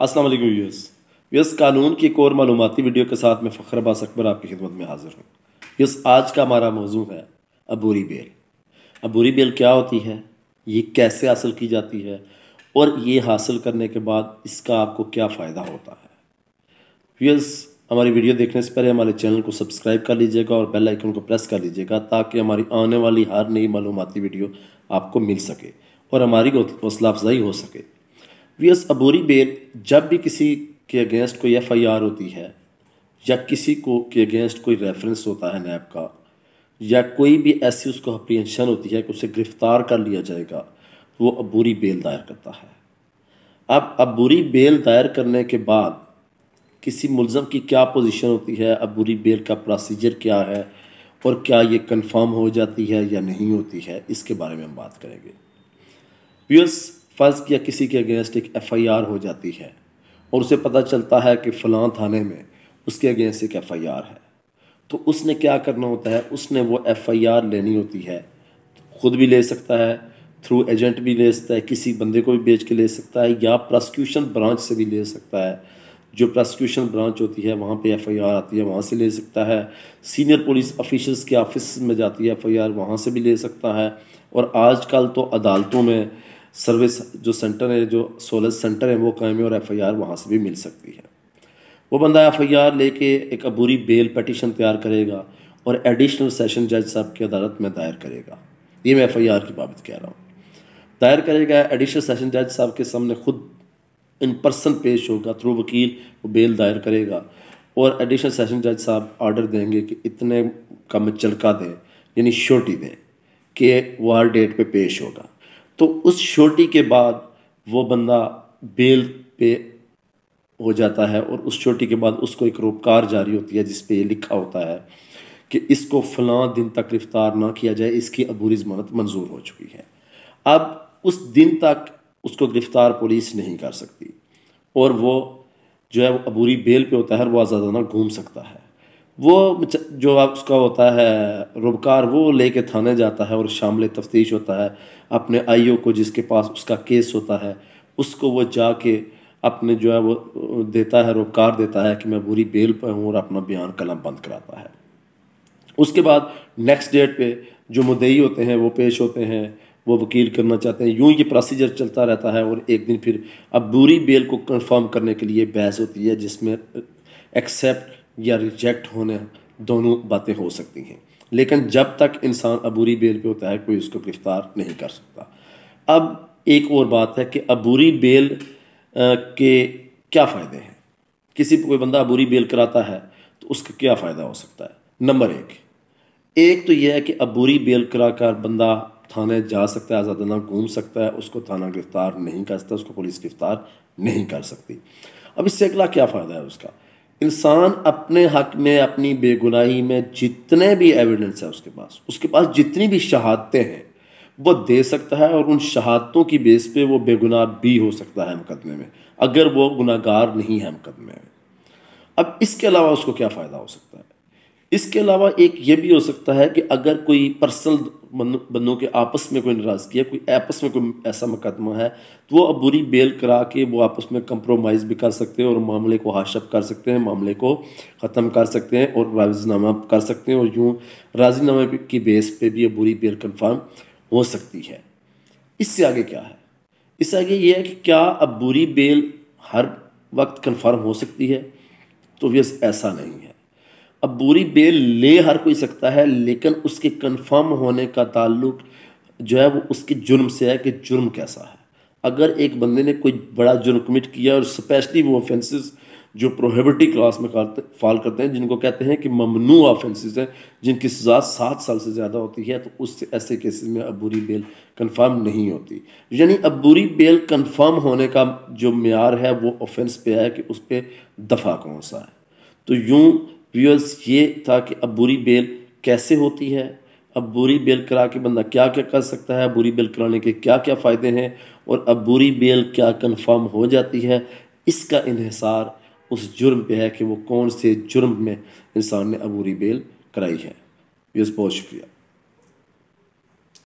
Aslam viewers yes कानून की एक और मालूमती वीडियो के साथ मैं फ़ख्र अब्बास अकबर आपकी खिदमत में हाजिर हूँ यस आज का हमारा मौजू है अबूरी बेल अबूरी बेल क्या होती है ये कैसे हासिल की जाती है और ये हासिल करने के बाद इसका आपको क्या फ़ायदा होता है व्यूअर्स हमारी वीडियो देखने से पहले हमारे चैनल को सब्सक्राइब कर लीजिएगा और बेल आइकन को प्रेस कर लीजिएगा ताकि हमारी आने वाली हर नई मालूमती वीडियो आपको मिल सके और हमारी हौसला अफजाई हो सके वीएस अबूरी बेल जब भी किसी के अगेंस्ट कोई एफ आई आर होती है या किसी को के अगेंस्ट कोई रेफरेंस होता है नैब का या कोई भी ऐसी उसको अप्रीहेंशन होती है कि उसे गिरफ्तार कर लिया जाएगा तो वो अबूरी बेल दायर करता है अब अबूरी बेल दायर करने के बाद किसी मुलजम की क्या पोजीशन होती है अबूरी बेल का प्रोसीजर क्या है और क्या ये कंफर्म हो जाती है या नहीं होती है इसके बारे में हम बात करेंगे व्यूअर्स फ़र्ज़ किया किसी के अगेंस्ट एक एफ़ हो जाती है और उसे पता चलता है कि फ़लाँ थाने में उसके अगेंस्ट एक एफ़ है तो उसने क्या करना होता है उसने वो एफ़ लेनी होती है ख़ुद भी ले सकता है थ्रू एजेंट भी ले सकता है किसी बंदे को भी बेच के ले सकता है या प्रोसिक्यूशन ब्रांच से भी ले सकता है जो प्रोसिक्यूशन ब्रांच होती है वहाँ पे एफआईआर आती है वहाँ से ले सकता है सीनियर पुलिस ऑफिसर्स के ऑफिस में जाती है एफआईआर वहाँ से भी ले सकता है और आजकल तो अदालतों में सर्विस जो सेंटर है जो सोलर सेंटर है वो कायम है और एफ आई आर वहाँ से भी मिल सकती है वो बंदा एफ आई आर लेके एक अबूरी बेल पटिशन तैयार करेगा और एडिशनल सेशन जज साहब की अदालत में दायर करेगा ये मैं एफ आई आर की बाबत कह रहा हूँ दायर करेगा एडिशनल सेशन जज साहब के सामने खुद इन पर्सन पेश होगा थ्रू वकील वो बेल दायर करेगा और एडिशनल सेशन जज साहब ऑर्डर देंगे कि इतने का चलका दें यानी श्योरिटी दें कि वार डेट पे पेश होगा तो उस छोटी के बाद वो बंदा बेल पे हो जाता है और उस छोटी के बाद उसको एक रोपकार जारी होती है जिस पे ये लिखा होता है कि इसको फलां दिन तक गिरफ्तार ना किया जाए इसकी अबूरी जमानत मंजूर हो चुकी है अब उस दिन तक उसको गिरफ्तार पुलिस नहीं कर सकती और वो जो है वो अबूरी बेल पे होता है और वो आज़ादाना घूम सकता है वो जो आप उसका होता है रुबकार वो लेके थाने जाता है और शामिल तफ्तीश होता है अपने आईओ को जिसके पास उसका केस होता है उसको वो जाके अपने जो है वो देता है रुबकार देता है कि मैं बुरी बेल पर हूँ और अपना बयान कलम बंद कराता है उसके बाद नेक्स्ट डेट पे जो मुदई होते हैं वो पेश होते हैं वो वकील करना चाहते हैं यूं ये प्रोसीजर चलता रहता है और एक दिन फिर अब बुरी बेल को कंफर्म करने के लिए बहस होती है जिसमें एक्सेप्ट या रिजेक्ट होने दोनों बातें हो सकती हैं लेकिन जब तक इंसान अबूरी बेल पे होता है कोई उसको गिरफ्तार नहीं कर सकता अब एक और बात है कि अबूरी बेल के क्या फ़ायदे हैं किसी कोई बंदा अबूरी बेल कराता है तो उसका क्या फ़ायदा हो सकता है नंबर एक एक तो यह है कि अबूरी बेल करा कर बंदा थाने जा सकता है आज़ादाना घूम सकता है उसको थाना गिरफ़्तार नहीं कर सकता उसको पुलिस गिरफ़्तार नहीं कर सकती अब इससे अगला क्या फ़ायदा है उसका इंसान अपने हक में अपनी बेगुनाही में जितने भी एविडेंस है उसके पास उसके पास जितनी भी शहादतें हैं वो दे सकता है और उन शहादतों की बेस पे वो बेगुनाह भी हो सकता है मुकदमे में अगर वो गुनागार नहीं है मुकदमे में अब इसके अलावा उसको क्या फ़ायदा हो सकता है इसके अलावा एक ये भी हो सकता है कि अगर कोई पर्सनल बंदों के आपस में कोई नाराज़गी है कोई आपस में कोई ऐसा मुकदमा है तो वो अब बुरी बेल करा के वो आपस में कंप्रोमाइज़ भी कर सकते हैं और मामले को हाशअप कर सकते हैं मामले को ख़त्म कर सकते हैं और राजीनामा कर सकते हैं और यूँ राजीनामे की बेस पे भी ये बुरी बेल कन्फर्म हो सकती है इससे आगे क्या है इससे आगे ये है कि क्या अब बुरी बेल हर वक्त कन्फर्म हो सकती है तो ये ऐसा नहीं है अब बुरी बेल ले हर कोई सकता है लेकिन उसके कन्फर्म होने का ताल्लुक जो है वो उसके जुर्म से है कि जुर्म कैसा है अगर एक बंदे ने कोई बड़ा जुर्म कमिट किया और स्पेशली वो ऑफेंसेस जो प्रोहिबिटी क्लास में करते फॉल करते हैं जिनको कहते हैं कि ममनू ऑफेंसेस हैं जिनकी सज़ा सात साल से ज़्यादा होती है तो उससे ऐसे केसेस में अबूरी बेल कंफर्म नहीं होती यानी अबूरी बेल कंफर्म होने का जो मैार है वो ऑफेंस पे है कि उस पर दफ़ा कौन सा है तो यूँ व्यूअर्स ये था कि अब बुरी बेल कैसे होती है अब बुरी बेल करा के बंदा क्या क्या कर सकता है बुरी बेल कराने के क्या क्या फ़ायदे हैं और अब बुरी बेल क्या कन्फर्म हो जाती है इसका इहिसार उस जुर्म पे है कि वो कौन से जुर्म में इंसान ने अबूरी बेल कराई है यस बहुत शुक्रिया